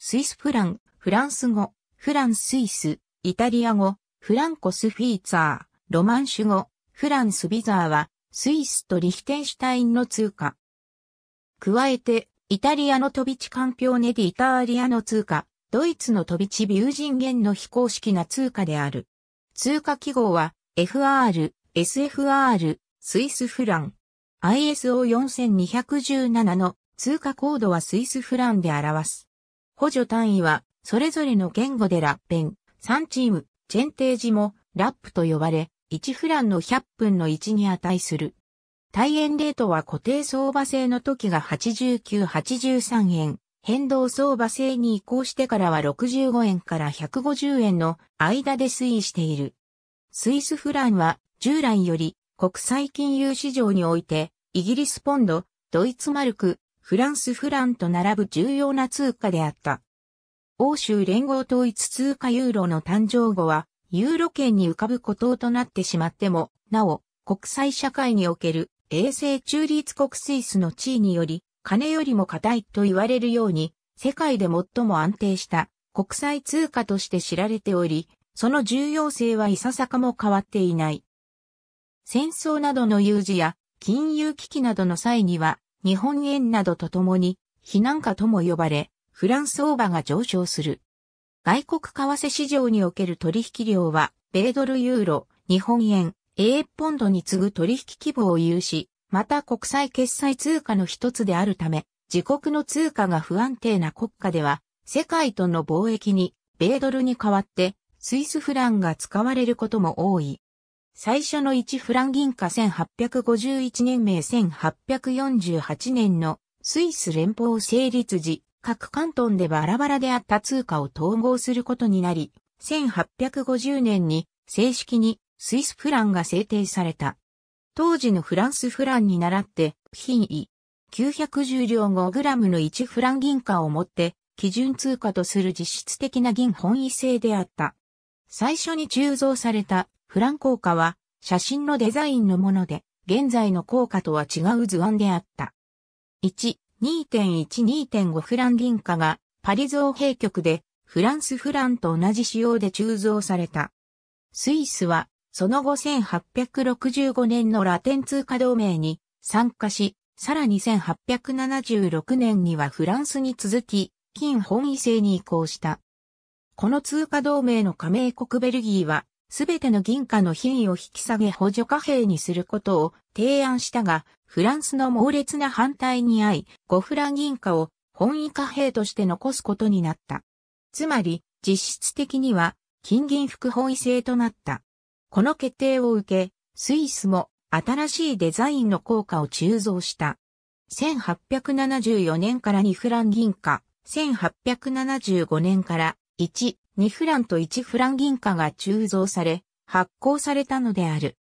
スイスフラン、フランス語、フランスイス、イタリア語、フランコスフィーツァー、ロマンシュ語、フランスビザーは、スイスとリヒテンシュタインの通貨。加えて、イタリアの飛び地環境ネディイタリアの通貨、ドイツの飛び地ビュージンゲンの非公式な通貨である。通貨記号は、FR、SFR、スイスフラン。ISO4217 の通貨コードはスイスフランで表す。補助単位は、それぞれの言語でラッペン、3チーム、チェンテージも、ラップと呼ばれ、1フランの100分の1に値する。対円レートは固定相場制の時が8983円、変動相場制に移行してからは65円から150円の間で推移している。スイスフランは従来より国際金融市場においてイギリスポンド、ドイツマルク、フランスフランと並ぶ重要な通貨であった。欧州連合統一通貨ユーロの誕生後は、ユーロ圏に浮かぶ孤島となってしまっても、なお、国際社会における永世中立国スイスの地位により、金よりも硬いと言われるように、世界で最も安定した国際通貨として知られており、その重要性はいささかも変わっていない。戦争などの有事や金融危機などの際には日本円などとともに、避難貨とも呼ばれ、フランス相場が上昇する。外国為替市場における取引量は、米ドルユーロ、日本円、英ポンドに次ぐ取引規模を有し、また国際決済通貨の一つであるため、自国の通貨が不安定な国家では、世界との貿易に、米ドルに代わって、スイスフランが使われることも多い。最初の1フラン銀貨1851年名1848年のスイス連邦成立時、各関東でバラバラであった通貨を統合することになり、1850年に正式にスイスフランが制定された。当時のフランスフランに倣って、品位、910両5ムの1フラン銀貨をもって、基準通貨とする実質的な銀本位制であった。最初に鋳造されたフラン効果は写真のデザインのもので、現在の効果とは違う図案であった。1、2.1.2.5フラン銀貨がパリ造幣局でフランスフランと同じ仕様で鋳造された。スイスはその後1865年のラテン通貨同盟に参加し、さらに1876年にはフランスに続き、金本位制に移行した。この通貨同盟の加盟国ベルギーは、すべての銀貨の品位を引き下げ補助貨幣にすることを提案したが、フランスの猛烈な反対に遭い、5フラン銀貨を本位貨幣として残すことになった。つまり、実質的には、金銀副本位制となった。この決定を受け、スイスも新しいデザインの効果を鋳造した。1874年から2フラン銀貨、1875年から1 2フランと1フラン銀貨が鋳造され、発行されたのである。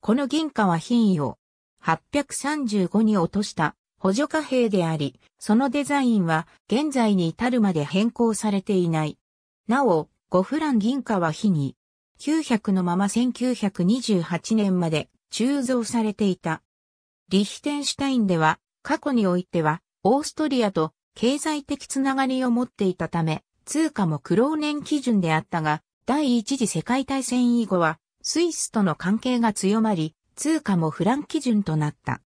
この銀貨は品位を835に落とした補助貨幣であり、そのデザインは現在に至るまで変更されていない。なお、5フラン銀貨は日に900のまま1928年まで鋳造されていた。リヒテンシュタインでは過去においてはオーストリアと経済的つながりを持っていたため、通貨もクローネン基準であったが、第一次世界大戦以後は、スイスとの関係が強まり、通貨もフラン基準となった。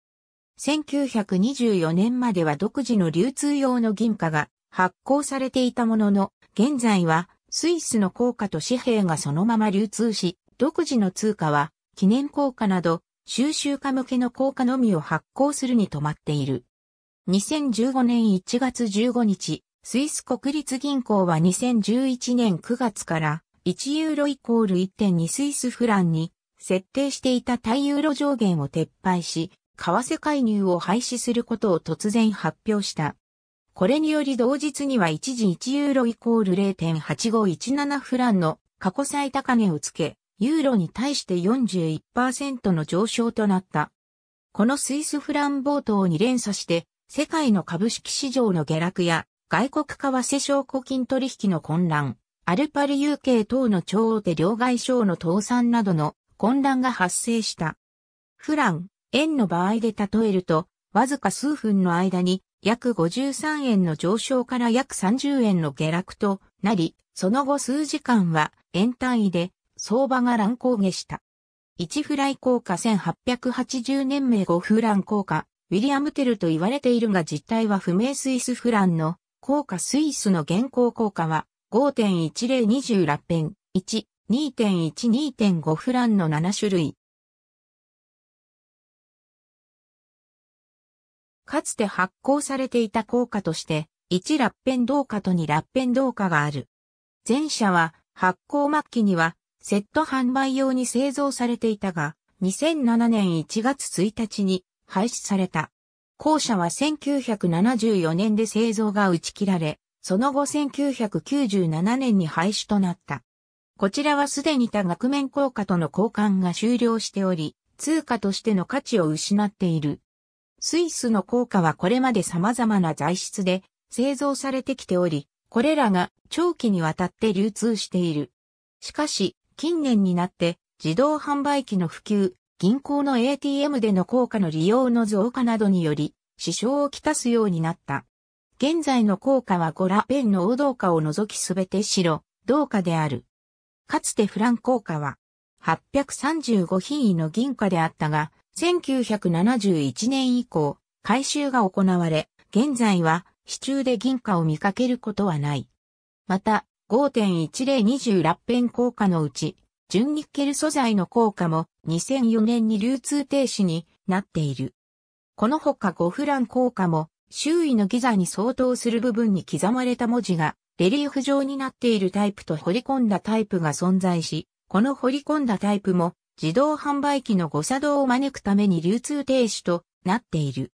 1924年までは独自の流通用の銀貨が発行されていたものの、現在はスイスの硬貨と紙幣がそのまま流通し、独自の通貨は記念硬貨など収集家向けの硬貨のみを発行するに止まっている。2015年1月15日、スイス国立銀行は2011年9月から1ユーロイコール1.2スイスフランに設定していた対ユーロ上限を撤廃し、為替介入を廃止することを突然発表した。これにより同日には一時1ユーロイコール0.8517フランの過去最高値をつけ、ユーロに対して41%の上昇となった。このスイスフラン冒頭に連鎖して、世界の株式市場の下落や外国為替証拠金取引の混乱、アルパル UK 等の超大手両外商の倒産などの混乱が発生した。フラン、円の場合で例えると、わずか数分の間に約53円の上昇から約30円の下落となり、その後数時間は円単位で相場が乱高下した。1フライ効果1880年名5フラン効果、ウィリアムテルと言われているが実態は不明スイスフランの効果スイスの現行効果は5.1020ラッペン、1、2.12.5フランの7種類。かつて発行されていた効果として、1ラッペン銅貨と2ラッペン銅貨がある。前者は発行末期にはセット販売用に製造されていたが、2007年1月1日に廃止された。校舎は1974年で製造が打ち切られ、その後1997年に廃止となった。こちらはすでに多額面硬貨との交換が終了しており、通貨としての価値を失っている。スイスの硬貨はこれまで様々な材質で製造されてきており、これらが長期にわたって流通している。しかし、近年になって自動販売機の普及、銀行の ATM での硬貨の利用の増加などにより、支障をきたすようになった。現在の硬貨はゴラペンの王銅貨を除きすべて白、銅貨である。かつてフラン硬貨は、835品位の銀貨であったが、1971年以降、回収が行われ、現在は、市中で銀貨を見かけることはない。また、5.1020ラッペン硬貨のうち、純ニッケル素材の効果も2004年に流通停止になっている。このほかゴフラン効果も周囲のギザに相当する部分に刻まれた文字がレリーフ状になっているタイプと彫り込んだタイプが存在し、この彫り込んだタイプも自動販売機の誤作動を招くために流通停止となっている。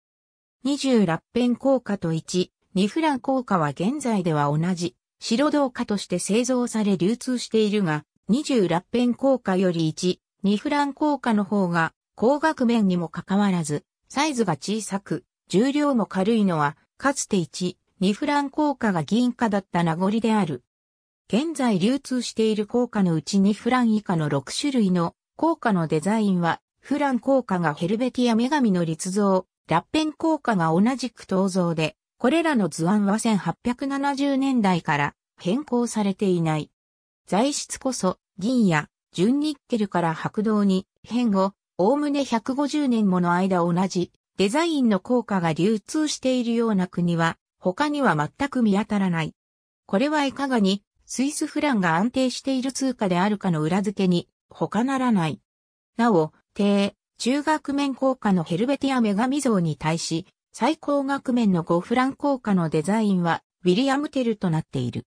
20ラッペン効果と1、2フラン効果は現在では同じ白銅化として製造され流通しているが、20ラッペン硬貨より1、2フラン硬貨の方が、高額面にもかかわらず、サイズが小さく、重量も軽いのは、かつて1、2フラン硬貨が銀貨だった名残である。現在流通している硬貨のうち2フラン以下の6種類の硬貨のデザインは、フラン硬貨がヘルベティア女神の立像、ラッペン硬貨が同じく銅像で、これらの図案は1870年代から変更されていない。材質こそ銀や純ニッケルから白銅に変後、おおむね150年もの間同じデザインの効果が流通しているような国は他には全く見当たらない。これはいかがにスイスフランが安定している通貨であるかの裏付けに他ならない。なお、低、中額面効果のヘルベティア女神像に対し、最高額面の5フラン効果のデザインはウィリアムテルとなっている。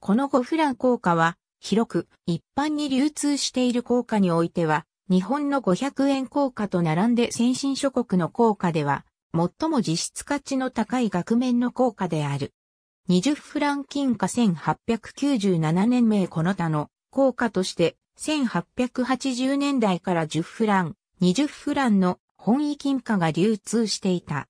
この5フラン効果は広く一般に流通している硬貨においては、日本の500円硬貨と並んで先進諸国の硬貨では、最も実質価値の高い額面の硬貨である。20フラン金貨1897年名この他の硬貨として、1880年代から10フラン、20フランの本位金貨が流通していた。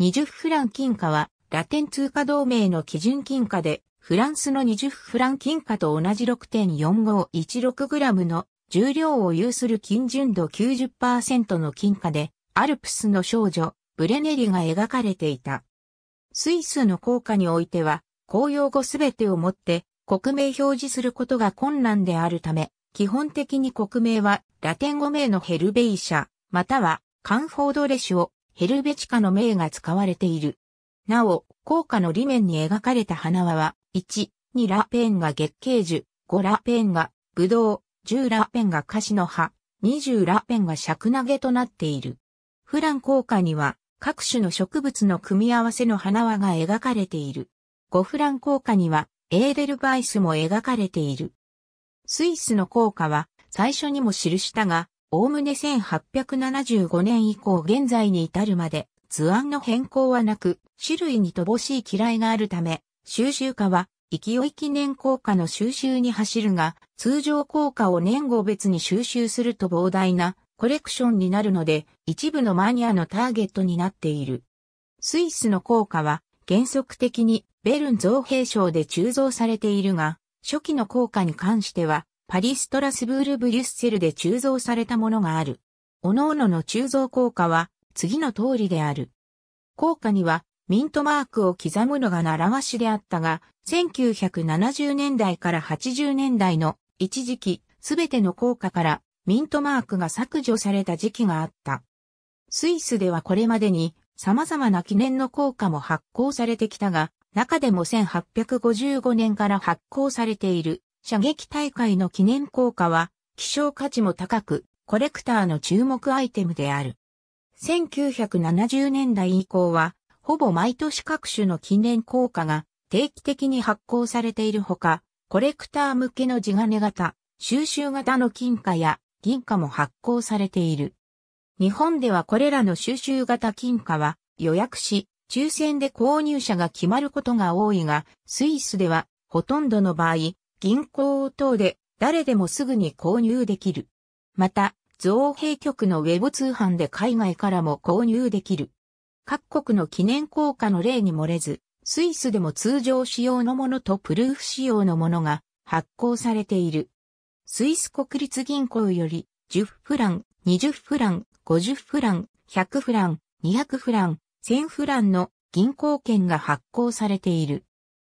20フラン金貨はラテン通貨同盟の基準金貨でフランスの20フラン金貨と同じ 6.4516g の重量を有する金純度90%の金貨で、アルプスの少女、ブレネリが描かれていた。スイスの硬貨においては、公用語すべてをもって国名表示することが困難であるため、基本的に国名はラテン語名のヘルベイシャ、またはカンフォードレシオ、ヘルベチカの名が使われている。なお、硬貨の裏面に描かれた花輪は、1、2ラペンが月桂樹、5ラペンが葡萄、ウ、10ラペンがカシの葉、20ラペンが尺投げとなっている。フラン効果には各種の植物の組み合わせの花輪が描かれている。5フラン効果にはエーデルバイスも描かれている。スイスの効果は最初にも記したが、おおむね1875年以降現在に至るまで図案の変更はなく、種類に乏しい嫌いがあるため、収集家は、勢い記念効果の収集に走るが、通常効果を年号別に収集すると膨大なコレクションになるので、一部のマニアのターゲットになっている。スイスの効果は、原則的にベルン造兵省で鋳造されているが、初期の効果に関しては、パリストラスブール・ブリュッセルで鋳造されたものがある。各々の鋳造効果は、次の通りである。効果には、ミントマークを刻むのが習わしであったが、1970年代から80年代の一時期、すべての効果からミントマークが削除された時期があった。スイスではこれまでに様々な記念の効果も発行されてきたが、中でも1855年から発行されている射撃大会の記念効果は、希少価値も高く、コレクターの注目アイテムである。1970年代以降は、ほぼ毎年各種の記念硬貨が定期的に発行されているほか、コレクター向けの地金型、収集型の金貨や銀貨も発行されている。日本ではこれらの収集型金貨は予約し、抽選で購入者が決まることが多いが、スイスではほとんどの場合、銀行等で誰でもすぐに購入できる。また、造幣局のウェブ通販で海外からも購入できる。各国の記念硬貨の例に漏れず、スイスでも通常使用のものとプルーフ使用のものが発行されている。スイス国立銀行より10フラン、20フラン、50フラン、100フラン、200フラン、1000フランの銀行券が発行されている。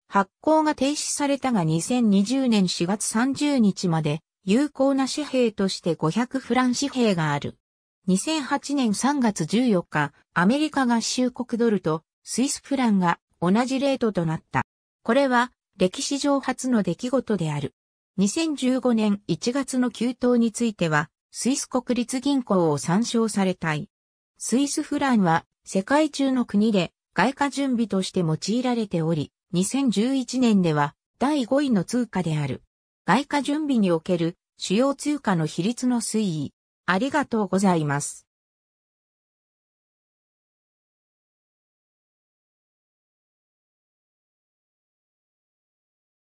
発行が停止されたが2020年4月30日まで有効な紙幣として500フラン紙幣がある。2008年3月14日、アメリカ合衆国ドルとスイスフランが同じレートとなった。これは歴史上初の出来事である。2015年1月の急騰については、スイス国立銀行を参照されたい。スイスフランは世界中の国で外貨準備として用いられており、2011年では第5位の通貨である。外貨準備における主要通貨の比率の推移。ありがとうございます。